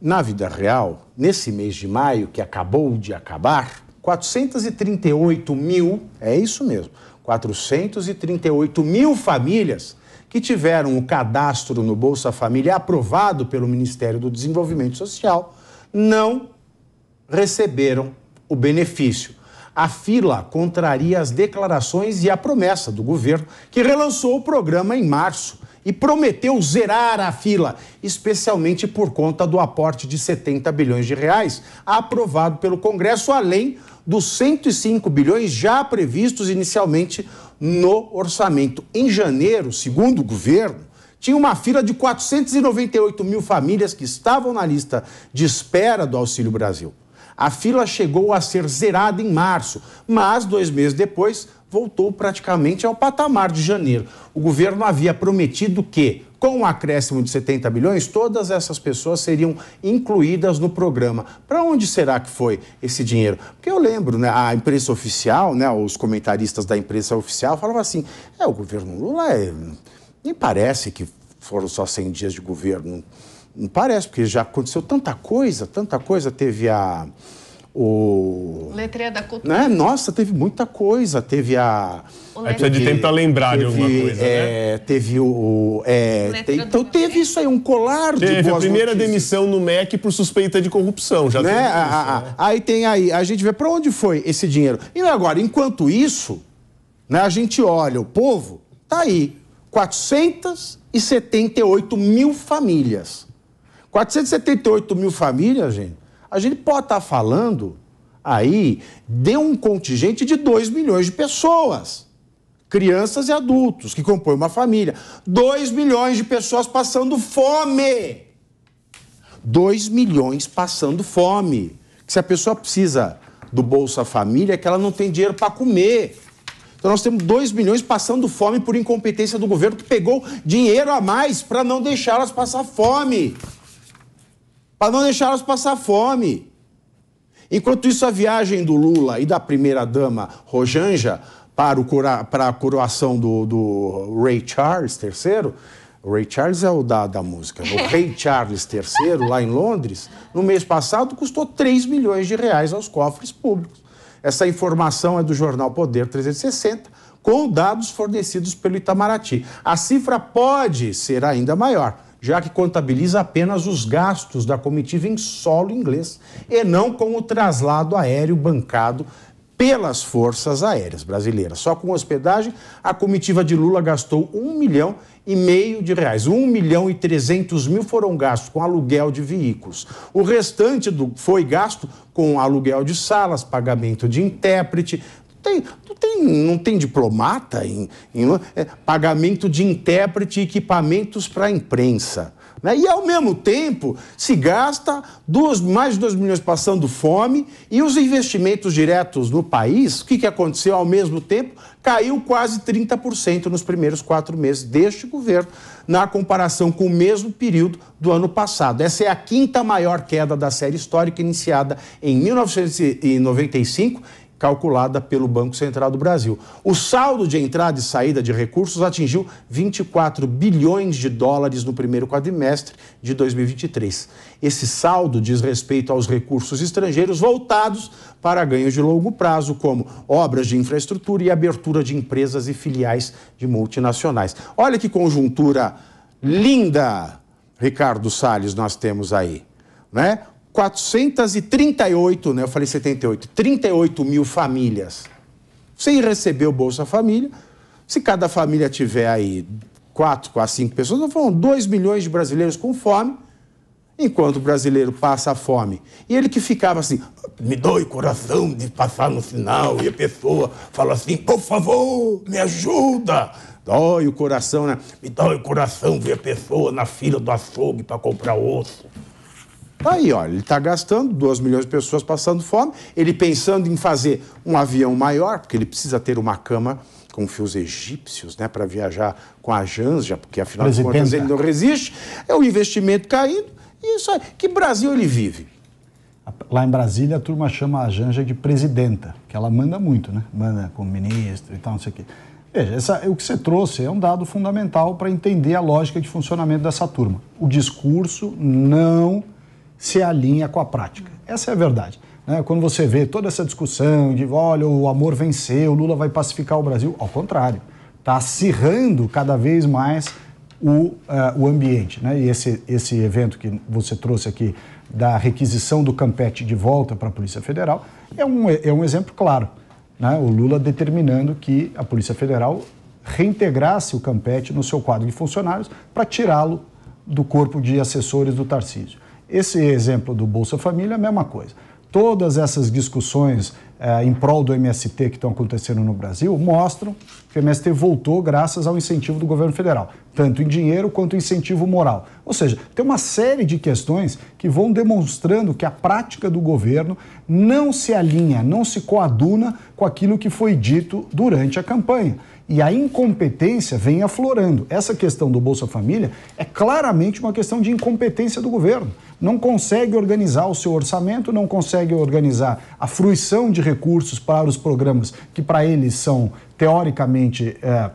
Na vida real, nesse mês de maio que acabou de acabar, 438 mil, é isso mesmo, 438 mil famílias que tiveram o cadastro no Bolsa Família aprovado pelo Ministério do Desenvolvimento Social não receberam o benefício. A fila contraria as declarações e a promessa do governo, que relançou o programa em março e prometeu zerar a fila, especialmente por conta do aporte de 70 bilhões de reais aprovado pelo Congresso, além dos 105 bilhões já previstos inicialmente no orçamento. Em janeiro, segundo o governo, tinha uma fila de 498 mil famílias que estavam na lista de espera do Auxílio Brasil. A fila chegou a ser zerada em março, mas dois meses depois voltou praticamente ao patamar de janeiro. O governo havia prometido que, com um acréscimo de 70 bilhões, todas essas pessoas seriam incluídas no programa. Para onde será que foi esse dinheiro? Porque eu lembro, né, a imprensa oficial, né, os comentaristas da imprensa oficial falavam assim: é, o governo Lula é... nem parece que foram só 100 dias de governo. Não parece, porque já aconteceu tanta coisa, tanta coisa. Teve a. O... Letreia da Cultura. Né? Nossa, teve muita coisa. Teve a. Aí precisa de tempo para lembrar teve, de alguma coisa. Né? É, né? Teve o. É, te, então teve isso aí, um colar teve de Teve a primeira notícias. demissão no MEC por suspeita de corrupção. Já né? a, né? Aí tem aí, a gente vê para onde foi esse dinheiro. E agora, enquanto isso, né, a gente olha, o povo tá aí. 478 mil famílias 478 mil famílias, gente, a gente pode estar tá falando aí de um contingente de 2 milhões de pessoas. Crianças e adultos que compõem uma família. 2 milhões de pessoas passando fome. 2 milhões passando fome. Que se a pessoa precisa do Bolsa Família, é que ela não tem dinheiro para comer. Então nós temos 2 milhões passando fome por incompetência do governo que pegou dinheiro a mais para não deixá-las passar fome para não deixá-los passar fome. Enquanto isso, a viagem do Lula e da primeira-dama Rojanja para, o, para a coroação do, do Ray Charles III o Ray Charles é o da, da música. Né? O Ray Charles III, lá em Londres, no mês passado, custou 3 milhões de reais aos cofres públicos. Essa informação é do jornal Poder 360, com dados fornecidos pelo Itamaraty. A cifra pode ser ainda maior já que contabiliza apenas os gastos da comitiva em solo inglês e não com o traslado aéreo bancado pelas Forças Aéreas Brasileiras. Só com hospedagem, a comitiva de Lula gastou um milhão e meio de reais. Um milhão e trezentos mil foram gastos com aluguel de veículos. O restante do, foi gasto com aluguel de salas, pagamento de intérprete, tem, não tem, não tem diplomata em, em é, pagamento de intérprete e equipamentos para a imprensa. Né? E, ao mesmo tempo, se gasta duas, mais de 2 milhões passando fome e os investimentos diretos no país, o que, que aconteceu ao mesmo tempo? Caiu quase 30% nos primeiros quatro meses deste governo, na comparação com o mesmo período do ano passado. Essa é a quinta maior queda da série histórica, iniciada em 1995 calculada pelo Banco Central do Brasil. O saldo de entrada e saída de recursos atingiu 24 bilhões de dólares no primeiro quadrimestre de 2023. Esse saldo diz respeito aos recursos estrangeiros voltados para ganhos de longo prazo, como obras de infraestrutura e abertura de empresas e filiais de multinacionais. Olha que conjuntura linda, Ricardo Salles, nós temos aí. Né? 438, né? Eu falei 78, 38 mil famílias sem receber o Bolsa Família. Se cada família tiver aí quatro, quase cinco pessoas, vão dois 2 milhões de brasileiros com fome, enquanto o brasileiro passa a fome. E ele que ficava assim, me dói coração de passar no sinal, e a pessoa fala assim, por favor, me ajuda. Dói o coração, né? Me dói o coração ver a pessoa na fila do açougue para comprar osso. Tá aí, olha, ele está gastando 2 milhões de pessoas passando fome, ele pensando em fazer um avião maior, porque ele precisa ter uma cama com fios egípcios, né, para viajar com a Janja, porque afinal Presidenta. de contas ele não resiste, é o investimento caindo, e é isso aí, que Brasil ele vive? Lá em Brasília, a turma chama a Janja de presidenta, que ela manda muito, né? Manda com ministro e tal, não sei o quê. Veja, essa, o que você trouxe é um dado fundamental para entender a lógica de funcionamento dessa turma. O discurso não se alinha com a prática. Essa é a verdade. Né? Quando você vê toda essa discussão de, olha, o amor venceu, o Lula vai pacificar o Brasil, ao contrário, está acirrando cada vez mais o, uh, o ambiente. Né? E esse, esse evento que você trouxe aqui da requisição do Campete de volta para a Polícia Federal é um, é um exemplo claro. Né? O Lula determinando que a Polícia Federal reintegrasse o Campete no seu quadro de funcionários para tirá-lo do corpo de assessores do Tarcísio. Esse exemplo do Bolsa Família é a mesma coisa. Todas essas discussões eh, em prol do MST que estão acontecendo no Brasil mostram que o MST voltou graças ao incentivo do governo federal, tanto em dinheiro quanto incentivo moral. Ou seja, tem uma série de questões que vão demonstrando que a prática do governo não se alinha, não se coaduna com aquilo que foi dito durante a campanha. E a incompetência vem aflorando. Essa questão do Bolsa Família é claramente uma questão de incompetência do governo. Não consegue organizar o seu orçamento, não consegue organizar a fruição de recursos para os programas que para eles são teoricamente é,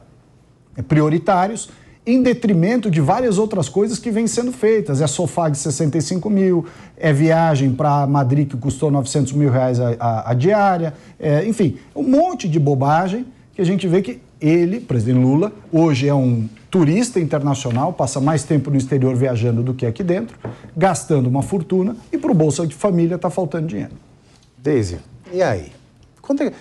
é, prioritários, em detrimento de várias outras coisas que vêm sendo feitas. É sofá de 65 mil, é viagem para Madrid que custou 900 mil reais a, a, a diária, é, enfim, um monte de bobagem que a gente vê que ele, presidente Lula, hoje é um turista internacional, passa mais tempo no exterior viajando do que aqui dentro, gastando uma fortuna e para o Bolsa de Família está faltando dinheiro. Daisy e aí? é...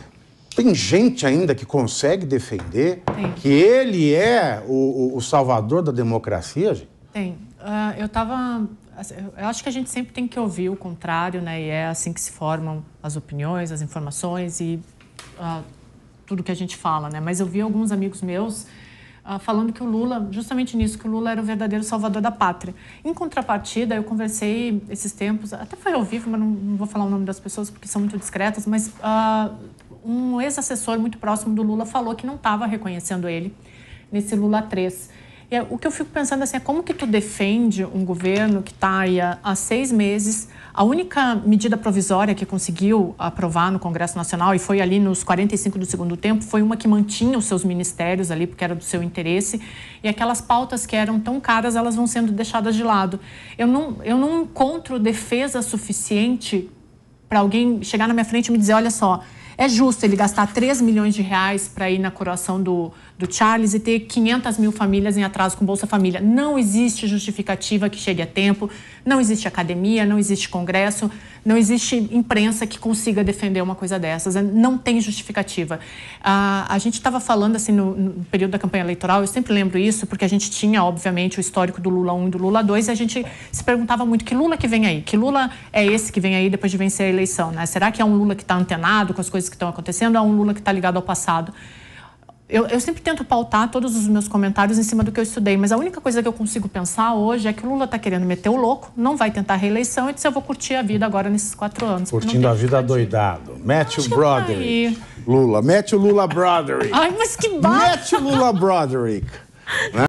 Tem gente ainda que consegue defender Tem. que ele é o, o, salvador da democracia, gente? Tem. Uh, eu estava. Assim, eu acho que a gente sempre tem que ouvir o contrário, né? E é assim que se formam as opiniões, as informações e uh, tudo que a gente fala, né? Mas eu vi alguns amigos meus ah, falando que o Lula, justamente nisso, que o Lula era o verdadeiro salvador da pátria. Em contrapartida, eu conversei esses tempos, até foi ao vivo, mas não, não vou falar o nome das pessoas porque são muito discretas, mas uh, um ex-assessor muito próximo do Lula falou que não estava reconhecendo ele nesse Lula 3. E é, o que eu fico pensando assim, é como que tu defende um governo que está aí há, há seis meses, a única medida provisória que conseguiu aprovar no Congresso Nacional, e foi ali nos 45 do segundo tempo, foi uma que mantinha os seus ministérios ali, porque era do seu interesse, e aquelas pautas que eram tão caras, elas vão sendo deixadas de lado. Eu não, eu não encontro defesa suficiente para alguém chegar na minha frente e me dizer, olha só, é justo ele gastar 3 milhões de reais para ir na coroação do, do Charles e ter 500 mil famílias em atraso com Bolsa Família. Não existe justificativa que chegue a tempo, não existe academia, não existe congresso, não existe imprensa que consiga defender uma coisa dessas. É, não tem justificativa. Ah, a gente estava falando assim no, no, período da campanha eleitoral, eu sempre lembro isso, porque a gente tinha, obviamente, o histórico do Lula 1 e do Lula 2 e a gente se perguntava muito que Lula que vem aí? Que Lula é esse que vem aí depois de vencer a eleição? Né? Será que é um Lula que está antenado com as coisas? coisas que estão acontecendo, a um Lula que está ligado ao passado. Eu, eu, sempre tento pautar todos os meus comentários em cima do que eu estudei, mas a única coisa que eu consigo pensar hoje é que o Lula está querendo meter o louco, não vai tentar reeleição e disse: eu vou curtir a vida agora nesses quatro anos. Curtindo a vida doidado. Mete é o Broderick. Lula, mete o Lula Broderick. Ai, mas que barra! Mete o Lula Broderick. Né?